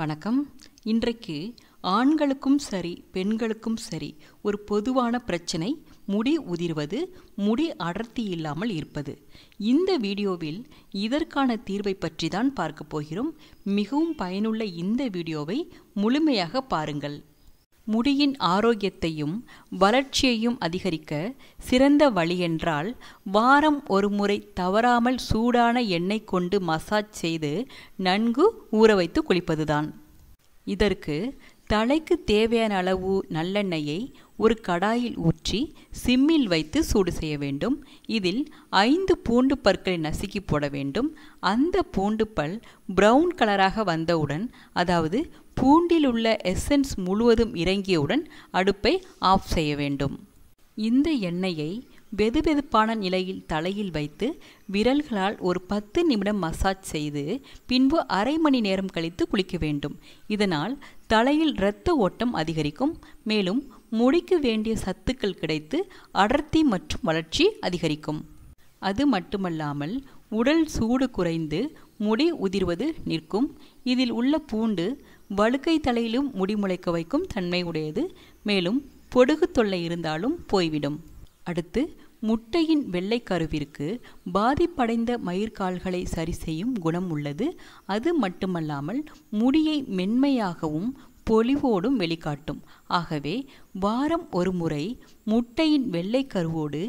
வணக்கம் இன்றைக்கு ஆண்களுக்கும் சரி பெண்களுக்கும் சரி ஒரு பொதுவான பிரச்சனை முடி உதிர்வது முடி அடர்த்தி இல்லாமல் இருப்பது இந்த வீடியோவில் இதற்கான தீர்வை பற்றி தான் பார்க்கப் போகிறோம் மிகவும் பயனுள்ள இந்த வீடியோவை முழுமையாக பாருங்கள் முடியின் ஆரோக்கியத்தையும் வளர்ச்சியையும் அதிகரிக்க சிறந்த வழியென்றால் வாரம் ஒரு முறை தவறாமல் சூடான எண்ணெய் கொண்டு மசாஜ் செய்து நன்கு ஊற வைத்து குளிப்பதுதான் இதற்கு தலைக்கு தேவையான அளவு நல்லெண்ணெயை ஒரு கடாயில் ஊற்றி சிம்மில் வைத்து சூடு செய்ய வேண்டும் இதில் ஐந்து பூண்டு பற்களை நசுக்கி போட வேண்டும் அந்த பூண்டு பல் ப்ரௌன் கலராக வந்தவுடன் அதாவது பூண்டில் உள்ள எசன்ஸ் முழுவதும் இறங்கியவுடன் அடுப்பை ஆஃப் செய்ய வேண்டும் இந்த எண்ணெயை வெதுவெதுப்பான நிலையில் தலையில் வைத்து விரல்களால் ஒரு பத்து நிமிடம் மசாஜ் செய்து பின்பு அரை மணி நேரம் கழித்து குளிக்க வேண்டும் இதனால் தலையில் இரத்த ஓட்டம் அதிகரிக்கும் மேலும் முடிக்கு வேண்டிய சத்துக்கள் கிடைத்து அடர்த்தி மற்றும் வளர்ச்சி அதிகரிக்கும் அது மட்டுமல்லாமல் உடல் சூடு குறைந்து முடி உதிர்வது நிற்கும் இதில் உள்ள பூண்டு வழுக்கை தலையிலும் முடி முளைக்க வைக்கும் தன்மை உடையது மேலும் பொடுகு தொல்லை இருந்தாலும் போய்விடும் அடுத்து முட்டையின் வெள்ளை கருவிற்கு பாதிப்படைந்த மயிர்கால்களை சரி செய்யும் குணம் உள்ளது அது மட்டுமல்லாமல் முடியை மென்மையாகவும் பொலிவோடும் வெளிக்காட்டும் ஆகவே வாரம் ஒரு முறை முட்டையின் வெள்ளை கருவோடு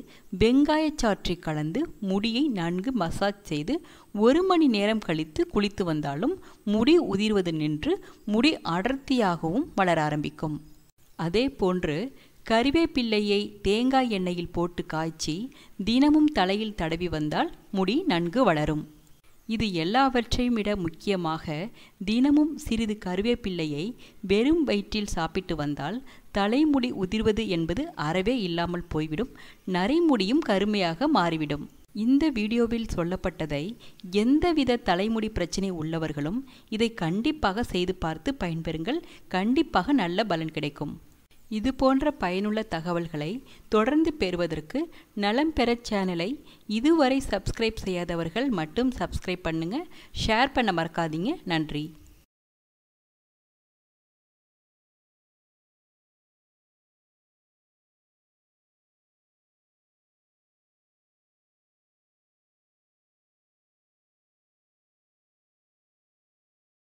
வெங்காயச்சாற்றை கலந்து முடியை நன்கு மசாஜ் செய்து ஒரு மணி நேரம் கழித்து குளித்து வந்தாலும் முடி உதிர்வது நின்று முடி அடர்த்தியாகவும் வளர ஆரம்பிக்கும் அதே போன்று கறிவேப்பிள்ளையை தேங்காய் எண்ணெயில் போட்டு காய்ச்சி தினமும் தலையில் தடவி வந்தால் முடி நன்கு வளரும் இது எல்லாவற்றையும் விட முக்கியமாக தினமும் சிறிது கருவேப்பிள்ளையை வெறும் வயிற்றில் சாப்பிட்டு வந்தால் தலைமுடி உதிர்வது என்பது அறவே இல்லாமல் போய்விடும் நரைமுடியும் கருமையாக மாறிவிடும் இந்த வீடியோவில் சொல்லப்பட்டதை எந்தவித தலைமுடி பிரச்சனை உள்ளவர்களும் இதை கண்டிப்பாக செய்து பார்த்து பயன்பெறுங்கள் கண்டிப்பாக நல்ல பலன் கிடைக்கும் இது போன்ற பயனுள்ள தகவல்களை தொடர்ந்து பெறுவதற்கு நலம் பெற சேனலை இதுவரை சப்ஸ்கிரைப் செய்யாதவர்கள் மட்டும் சப்ஸ்கிரைப் பண்ணுங்கள் ஷேர் பண்ண மறக்காதீங்க நன்றி